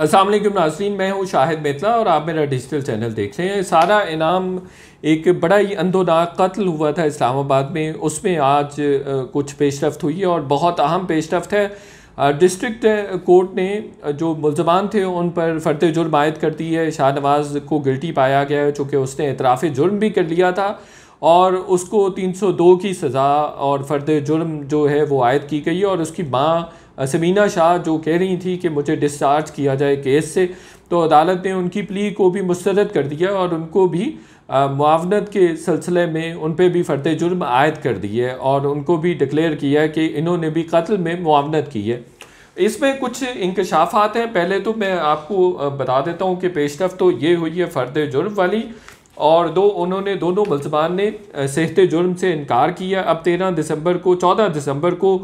असल नाजरीन मैं हूँ शाहिद मेतला और आप मेरा डिजिटल चैनल देख रहे हैं सारा इनाम एक बड़ा ही अंधोनाक कत्ल हुआ था इस्लामाबाद में उसमें आज कुछ पेशरफ हुई है और बहुत अहम पेशरफ है डिस्ट्रिक्ट कोर्ट ने जो मुलजमान थे उन पर फर्द जुर्म आयद कर दी है शाहनवाज को गिल्टी पाया गया है चूँकि उसने इतराफ़ जुर्म भी कर लिया था और उसको 302 की सज़ा और फर्द जुर्म जो है वो आयद की गई है और उसकी माँ समीना शाह जो कह रही थी कि मुझे डिस्चार्ज किया जाए केस से तो अदालत ने उनकी प्ली को भी मुस्रद कर दिया और उनको भी मुआवनत के सिलसिले में उन पर भी फ़र्द जुर्म आयद कर दिए है और उनको भी डिक्लेयर किया कि इन्होंने भी कत्ल में मुआवनत की है इसमें कुछ इंकशाफात हैं पहले तो मैं आपको बता देता हूँ कि पेशर तो ये हुई है फ़र्द जुर्म वाली और दो उन्होंने दोनों मुलजमान ने सेहत जुर्म से इनकार किया अब तेरह दिसंबर को चौदह दिसंबर को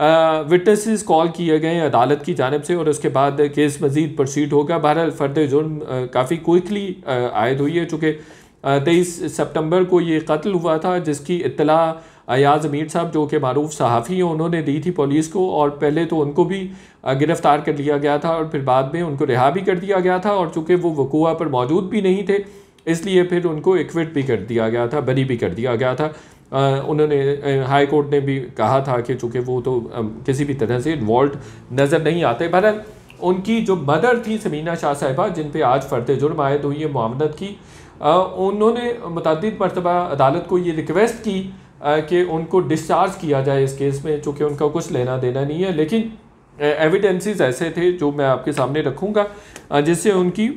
विटनेसेस कॉल किए गए अदालत की जानब से और उसके बाद केस मजीद प्रोसीड होगा बहरहाल फर्द जुर्म काफ़ी क्विकली आयद हुई है चूँकि तेईस सितंबर को ये कत्ल हुआ था जिसकी इतला अयाज अमीर साहब जो कि मरूफ सहाफ़ी हैं उन्होंने दी थी पुलिस को और पहले तो उनको भी गिरफ़्तार कर लिया गया था और फिर बाद में उनको रिहा भी कर दिया गया था और चूँकि वो वकूआ पर मौजूद भी नहीं थे इसलिए फिर उनको इक्विट भी कर दिया गया था बरी भी कर दिया गया था आ, उन्होंने हाई कोर्ट ने भी कहा था कि चूंकि वो तो आ, किसी भी तरह से इन्वॉल्व नज़र नहीं आते बहर उनकी जो मदर थी समीना शाह साहिबा जिन पर आज फर्द जुर्म आए हुई है मामनत की आ, उन्होंने मतद मरतबा अदालत को ये रिक्वेस्ट की कि उनको डिस्चार्ज किया जाए इस केस में चूँकि उनका कुछ लेना देना नहीं है लेकिन एविडेंसेस ऐसे थे जो मैं आपके सामने रखूँगा जिससे उनकी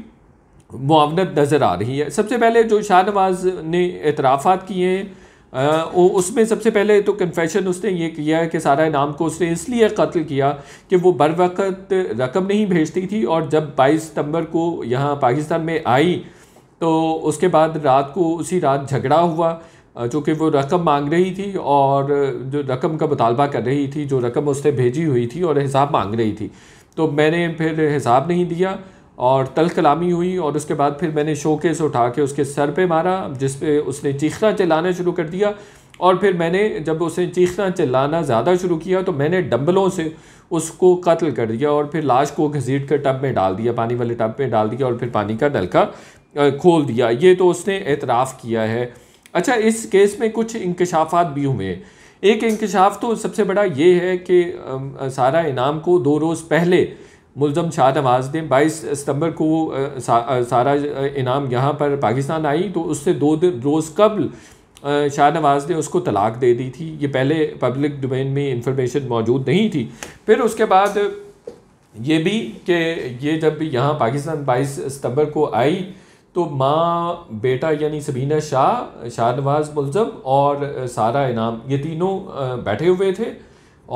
मुआवनत नज़र आ रही है सबसे पहले जो शाहनवाज ने एतराफ़ा किए हैं उसमें सबसे पहले तो कन्फेशन उसने ये किया है कि सारा इनाम को उसने इसलिए कत्ल किया कि वो बर वक्त रकम नहीं भेजती थी और जब बाईस सितम्बर को यहाँ पाकिस्तान में आई तो उसके बाद रात को उसी रात झगड़ा हुआ चूँकि वो रकम मांग रही थी और जो रकम का मुतालबा कर रही थी जो रकम उसने भेजी हुई थी और हिसाब मांग रही थी तो मैंने फिर हिसाब नहीं दिया और तल कलामी हुई और उसके बाद फिर मैंने शोकेस उठा के उसके सर पे मारा जिस पे उसने चीखना चिल्लाना शुरू कर दिया और फिर मैंने जब उसने चीखना चिल्लाना ज़्यादा शुरू किया तो मैंने डम्बलों से उसको कत्ल कर दिया और फिर लाश को घसीट कर टब में डाल दिया पानी वाले टब में डाल दिया और फिर पानी का नलका खोल दिया ये तो उसने एतराफ़ किया है अच्छा इस केस में कुछ इंकशाफात भी हुए एक इंकशाफ तो सबसे बड़ा ये है कि सारा इनाम को दो रोज़ पहले मुलजम शाह नवाज ने 22 सितंबर को सा, सारा इनाम यहाँ पर पाकिस्तान आई तो उससे दो दिन रोज़ कबल शाह नवाज ने उसको तलाक दे दी थी ये पहले पब्लिक डोमेन में इंफॉर्मेशन मौजूद नहीं थी फिर उसके बाद ये भी कि ये जब यहाँ पाकिस्तान 22 सितंबर को आई तो माँ बेटा यानी सबीना शाह शाहनवाज मुलजम और सारा इनाम ये तीनों बैठे हुए थे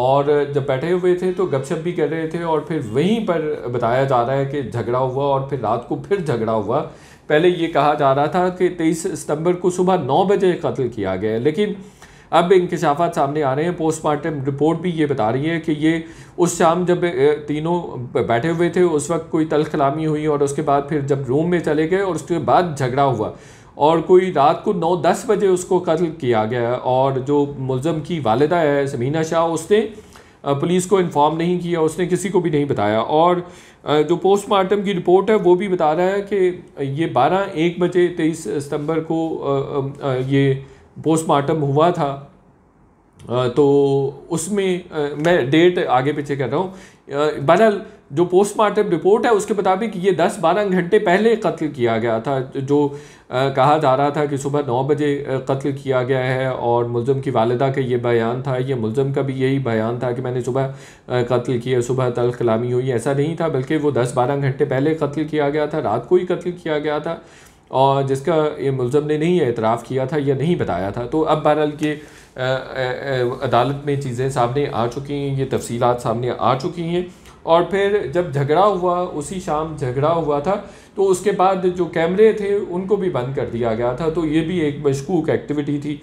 और जब बैठे हुए थे तो गपशप भी कर रहे थे और फिर वहीं पर बताया जा रहा है कि झगड़ा हुआ और फिर रात को फिर झगड़ा हुआ पहले ये कहा जा रहा था कि तेईस सितंबर को सुबह नौ बजे कत्ल किया गया लेकिन अब इंकशाफात सामने आ रहे हैं पोस्टमार्टम रिपोर्ट भी ये बता रही है कि ये उस शाम जब तीनों बैठे हुए थे उस वक्त कोई तलखलामी हुई और उसके बाद फिर जब रूम में चले गए और उसके बाद झगड़ा हुआ और कोई रात को नौ दस बजे उसको कत्ल किया गया और जो मुलम की वालदा है समीना शाह उसने पुलिस को इन्फॉर्म नहीं किया उसने किसी को भी नहीं बताया और जो पोस्टमार्टम की रिपोर्ट है वो भी बता रहा है कि ये बारह एक बजे तेईस सितंबर को ये पोस्टमार्टम हुआ था तो उसमें मैं डेट आगे पीछे कर रहा हूँ बहरहाल जो पोस्टमार्टम रिपोर्ट है उसके मुताबिक ये 10-12 घंटे पहले कत्ल किया गया था जो आ, कहा जा रहा था कि सुबह 9 बजे कत्ल किया गया है और मुलम की वालदा का ये बयान था ये मुलम का भी यही बयान था कि मैंने सुबह कत्ल किया सुबह तल कलामी हुई ऐसा नहीं था बल्कि वो दस बारह घंटे पहले कत्ल किया गया था रात को ही कत्ल किया गया था और जिसका ये मुलम ने नहीं एतराफ़ किया था या नहीं बताया था तो अब बहरहाल के अदालत में चीज़ें सामने आ चुकी हैं ये तफसीत सामने आ चुकी हैं और फिर जब झगड़ा हुआ उसी शाम झगड़ा हुआ था तो उसके बाद जो कैमरे थे उनको भी बंद कर दिया गया था तो ये भी एक मशकूक एक्टिविटी थी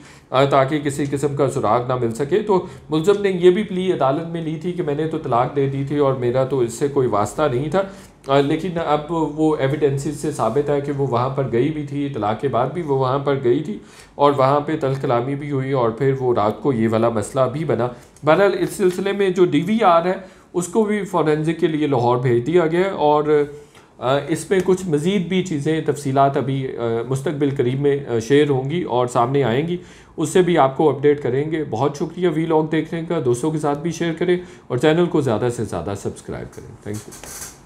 ताकि किसी किस्म का सुराग ना मिल सके तो मुलजम ने यह भी प्ली अदालत में ली थी कि मैंने तो तलाक दे दी थी और मेरा तो इससे कोई वास्ता नहीं था लेकिन अब वो एविडेंसेस से साबित है कि वो वहाँ पर गई भी थी तलाक के बाद भी वो वहाँ पर गई थी और वहाँ पे तल कलामी भी हुई और फिर वो रात को ये वाला मसला भी बना बहरहाल इस सिलसिले में जो डी वी आर है उसको भी फॉरेंसिक के लिए लाहौर भेज दिया गया और इसमें कुछ मज़ीद भी चीज़ें तफसीत अभी मुस्तबिल करीब में शेयर होंगी और सामने आएंगी उससे भी आपको अपडेट करेंगे बहुत शुक्रिया वी लॉग देखने का दोस्तों के साथ भी शेयर करें और चैनल को ज़्यादा से ज़्यादा सब्सक्राइब करें थैंक यू